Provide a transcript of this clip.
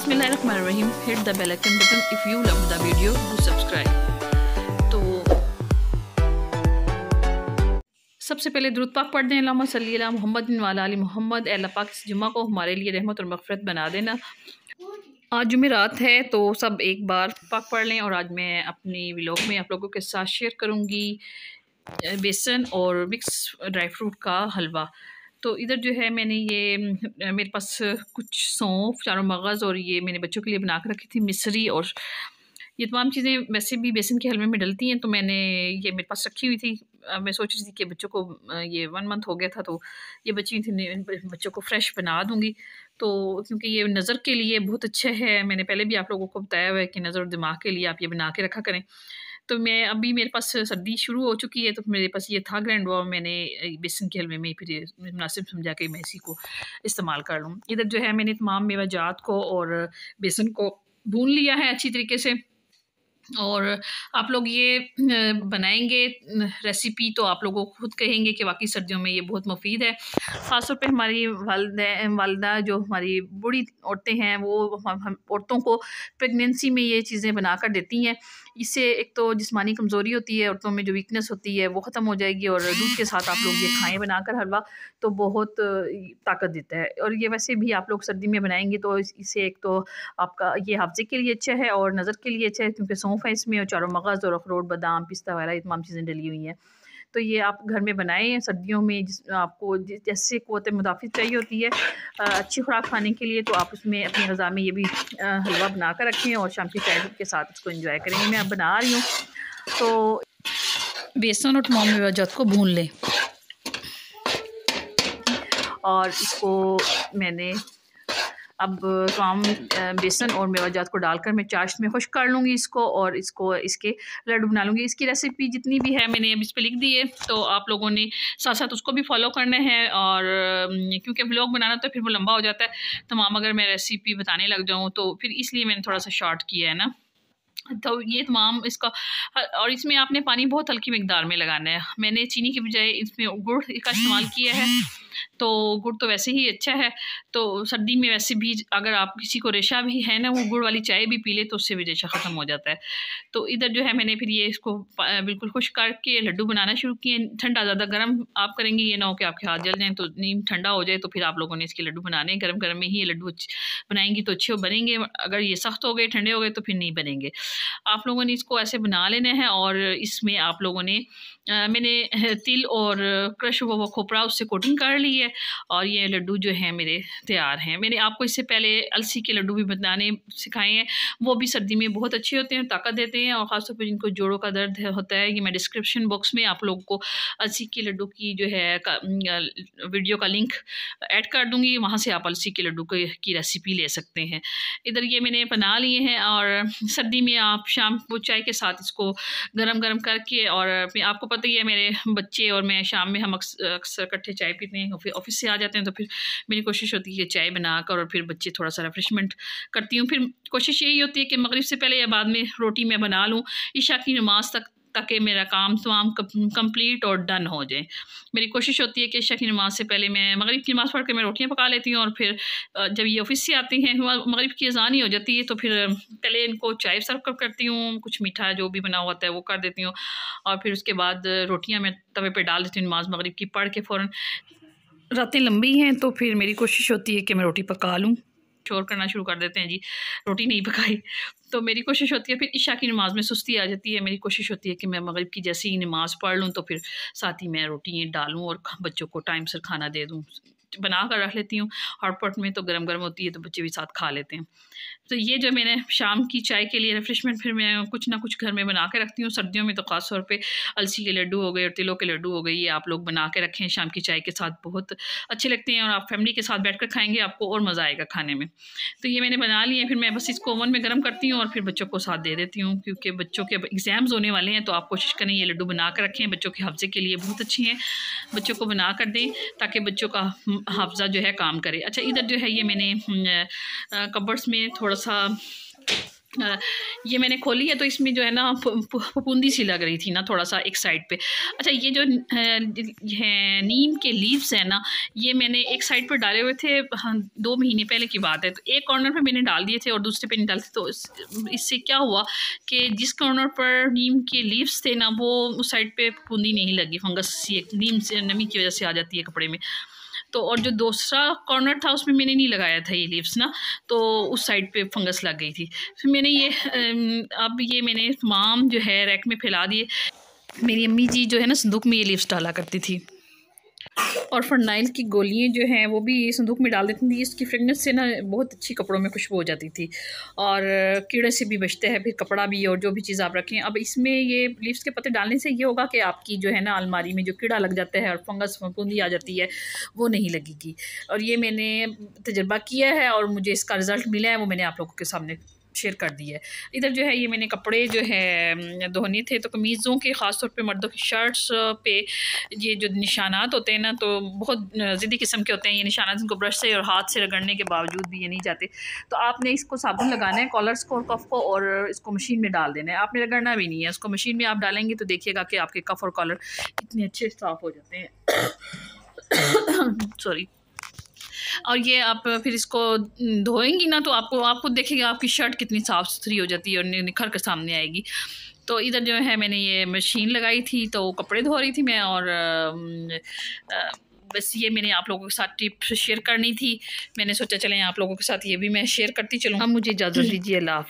बिस्मिल्लाहिर्रहमानिर्रहीम hit the bell icon button if you love the video do subscribe तो सबसे पहले द्रुत पाक पढ़ दें अल्लाह सल्ली मोहम्मद वाला अली मोहम्मद अल्लाह पाक इस जुमा को हमारे लिए रहमत और मफ़रत बना देना आज जुमे रात है तो सब एक बार पाक पढ़ लें और आज मैं अपनी व्लॉग में आप लोगों के साथ शेयर करूँगी बेसन और मिक्स ड्राई फ्रूट का हलवा तो इधर जो है मैंने ये मेरे पास कुछ सौंफ चारों मगज़ और ये मैंने बच्चों के लिए बना कर रखी थी मिसरी और ये तमाम चीज़ें वैसे भी बेसन के हलवे में डलती हैं तो मैंने ये मेरे पास रखी हुई थी मैं सोच रही थी कि बच्चों को ये वन मंथ हो गया था तो ये बची हुई थी बच्चों को फ्रेश बना दूँगी तो क्योंकि ये नज़र के लिए बहुत अच्छा है मैंने पहले भी आप लोगों को बताया हुआ है कि नज़र और दिमाग के लिए आप ये बना के रखा करें तो मैं अभी मेरे पास सर्दी शुरू हो चुकी है तो मेरे पास ये था ग्रैंड वा मैंने बेसन के हलवे में फिर मुनासिब समझा के मैं इसी को इस्तेमाल कर लूँ इधर जो है मैंने तमाम मेवा जात को और बेसन को भून लिया है अच्छी तरीके से और आप लोग ये बनाएंगे रेसिपी तो आप लोगों को खुद कहेंगे कि वाकई सर्दियों में ये बहुत मुफीद है ख़ास तौर पे हमारी वालद वालदा जो हमारी बूढ़ी औरतें हैं वो हम, हम औरतों को प्रेगनेंसी में ये चीज़ें बना कर देती हैं इससे एक तो जिसमानी कमज़ोरी होती है औरतों में जो वीकनेस होती है वो ख़त्म हो जाएगी और दूध के साथ आप लोग ये खाएँ बनाकर हलवा तो बहुत ताकत देता है और ये वैसे भी आप लोग सर्दी में बनाएंगे तो इससे एक तो आपका ये हाफजे के लिए अच्छा है और नज़र के लिए अच्छा है क्योंकि सौंफ है इसमें और चारों मगज़ और अखरोट बादाम पिस्ता वगैरह तमाम चीज़ें डली हुई हैं तो ये आप घर में बनाएं सर्दियों में जिस आपको जैसे कोत मुदाफ़ चाहिए होती है अच्छी खुराक खाने के लिए तो आप उसमें अपनी गज़ा में ये भी हलवा बना कर रखें और शाम की चाय के साथ उसको इंजॉय करेंगे मैं आप बना रही हूँ तो बेसन और टमाम वजह को भून लें और इसको मैंने अब स्वाम बेसन और मेवाजात को डालकर मैं चाश में खुश कर लूँगी इसको और इसको इसके लड्डू बना लूँगी इसकी रेसिपी जितनी भी है मैंने अब इस पर लिख दी है तो आप लोगों ने साथ साथ उसको भी फॉलो करना है और क्योंकि ब्लॉग बनाना तो फिर वो लंबा हो जाता है तमाम अगर मैं रेसिपी बताने लग जाऊँ तो फिर इसलिए मैंने थोड़ा सा शॉर्ट किया है ना तो ये तमाम इसका और इसमें आपने पानी बहुत हल्की मकदार में लगाना है मैंने चीनी के बजाय इसमें गुड़ का इस्तेमाल किया है तो गुड़ तो वैसे ही अच्छा है तो सर्दी में वैसे भी अगर आप किसी को रेशा भी है ना वो गुड़ वाली चाय भी पी ले तो उससे भी रेशा ख़त्म हो जाता है तो इधर जो है मैंने फिर ये इसको बिल्कुल खुश करके लड्डू बनाना शुरू किए ठंडा ज़्यादा गर्म आप करेंगे ये ना हो कि आपके हाथ जल जाएँ तो नीम ठंडा हो जाए तो फिर आप लोगों ने इसके लड्डू बनाने गर्म गर्म में ही ये लड्डू बनाएंगी तो अच्छे बनेंगे अगर ये सख्त हो गए ठंडे हो गए तो फिर नहीं बनेंगे आप लोगों ने इसको ऐसे बना लेना है और इसमें आप लोगों ने आ, मैंने तिल और क्रश हुआ हुआ खोपरा उससे कोटिंग कर ली है और ये लड्डू जो है मेरे तैयार हैं मैंने आपको इससे पहले अलसी के लड्डू भी बनाने सिखाए हैं वो भी सर्दी में बहुत अच्छे होते हैं ताकत देते हैं और ख़ासतौर पर जिनको जोड़ों का दर्द होता है ये मैं डिस्क्रिप्शन बॉक्स में आप लोगों को अलसी के लड्डू की जो है वीडियो का लिंक ऐड कर दूँगी वहाँ से आप अलसी के लड्डू की रेसिपी ले सकते हैं इधर ये मैंने बना लिए हैं और सर्दी में आप शाम को चाय के साथ इसको गरम गरम करके और आपको पता ही है मेरे बच्चे और मैं शाम में हम अक्सर इकट्ठे चाय पीते हैं फिर ऑफिस से आ जाते हैं तो फिर मेरी कोशिश होती है चाय बना कर और फिर बच्चे थोड़ा सा रिफ्रेशमेंट करती हूँ फिर कोशिश यही होती है कि मगरब से पहले या बाद में रोटी मैं बना लूँ ईशा की नमाज़ तक ताकि मेरा काम तमाम कंप्लीट और डन हो जाए मेरी कोशिश होती है कि शक नमाज से पहले मैं मगरब की नमाज़ पढ़ कर मैं रोटियाँ पका लेती हूँ और फिर जब ये ऑफिस से आती हैं मग़रब की अजान ही हो जाती है तो फिर पहले इनको चाय सर्व करती हूँ कुछ मीठा जो भी बना होता है वो कर देती हूँ और फिर उसके बाद रोटियाँ मैं तवे पर डाल देती हूँ नमाज मगरब की पढ़ के फ़ौर रातें लंबी हैं तो फिर मेरी कोशिश होती है कि मैं रोटी पका लूँ शोर करना शुरू कर देते हैं जी रोटी नहीं पकाई तो मेरी कोशिश होती है फिर इशा की नमाज़ में सुस्ती आ जाती है मेरी कोशिश होती है कि मैं मगरब की जैसी ही नमाज़ पढ़ लूँ तो फिर साथ ही मैं रोटी डालूँ और बच्चों को टाइम से खाना दे दूँ बना कर रख लेती हूँ हॉटपॉट में तो गर्म गर्म होती है तो बच्चे भी साथ खा लेते हैं तो ये जो मैंने शाम की चाय के लिए रिफ्रेशमेंट फिर मैं कुछ ना कुछ घर में बना के रखती हूँ सर्दियों में तो ख़ास तौर पर अलसी के लड्डू हो गए और तिलों के लड्डू हो गए ये आप लोग बना के रखें शाम की चाय के साथ बहुत अच्छे लगते हैं और आप फैमिली के साथ बैठ खाएँगे आपको और मज़ा आएगा खाने में तो ये मैंने बना लिए फिर मैं बस इसको ओवन में गर्म करती हूँ और फिर बच्चों को साथ दे देती हूँ क्योंकि बच्चों के एग्ज़ाम्स होने वाले हैं तो आप कोशिश करें ये लड्डू बना कर रखें बच्चों के हफ्जे के लिए बहुत अच्छी हैं बच्चों को बना कर दें ताकि बच्चों का हाफजा जो है काम करे अच्छा इधर जो है ये मैंने हम्म, कबर्स में थोड़ा सा ये मैंने खोली है तो इसमें जो है ना फपूंदी सी लग रही थी ना थोड़ा सा एक साइड पे अच्छा ये जो है नीम के लीव्स हैं ना ये मैंने एक साइड पर डाले हुए थे हाँ, दो महीने पहले की बात है तो एक कॉर्नर पे मैंने डाल दिए थे और दूसरे पे नहीं डाले थे तो इस, इससे क्या हुआ कि जिस कॉर्नर पर नीम के लीव्स थे ना वो उस साइड पर फपूंदी नहीं लगी फंगस सी एक नीम से नमी की वजह से आ जाती है कपड़े में तो और जो दूसरा कॉर्नर था उसमें मैंने नहीं लगाया था ये लीव्स ना तो उस साइड पे फंगस लग गई थी फिर मैंने ये अब ये मैंने तमाम जो है रैक में फैला दिए मेरी अम्मी जी जो है ना संदूक में ये लीव्स डाला करती थी और फरनाइल की गोलियाँ जो हैं वो भी संदूक में डाल देती थी इसकी फ्रेगनेंस से ना बहुत अच्छी कपड़ों में खुशबू हो जाती थी और कीड़े से भी बचते हैं फिर कपड़ा भी और जो भी चीज़ आप रखें अब इसमें ये लीव्स के पत्ते डालने से ये होगा कि आपकी जो है ना अलमारी में जो कीड़ा लग जाता है और फंगस फंकुंदी आ जाती है वो नहीं लगेगी और ये मैंने तजर्बा किया है और मुझे इसका रिज़ल्ट मिला है वो मैंने आप लोगों के सामने शेयर कर दी है इधर जो है ये मैंने कपड़े जो है धोने थे तो कमीज़ों के ख़ास तौर पे मर्दों की शर्ट्स पे ये जो निशानात होते हैं ना तो बहुत ज़िदी किस्म के होते हैं ये निशाना जिनको ब्रश से और हाथ से रगड़ने के बावजूद भी ये नहीं जाते तो आपने इसको साबुन लगाना है कॉलर्स को और कफ को और इसको मशीन में डाल देना है आपने रगड़ना भी नहीं है उसको मशीन में आप डालेंगे तो देखिएगा कि आपके कफ और कॉलर इतने अच्छे साफ़ हो जाते हैं सॉरी और ये आप फिर इसको धोएंगी ना तो आपको आपको देखेगा आपकी शर्ट कितनी साफ़ सुथरी हो जाती है और निखर कर सामने आएगी तो इधर जो है मैंने ये मशीन लगाई थी तो कपड़े धो रही थी मैं और बस ये मैंने आप लोगों के साथ टिप शेयर करनी थी मैंने सोचा चलें आप लोगों के साथ ये भी मैं शेयर करती चलूँ हम मुझे इजाज़त दीजिए अल्लाह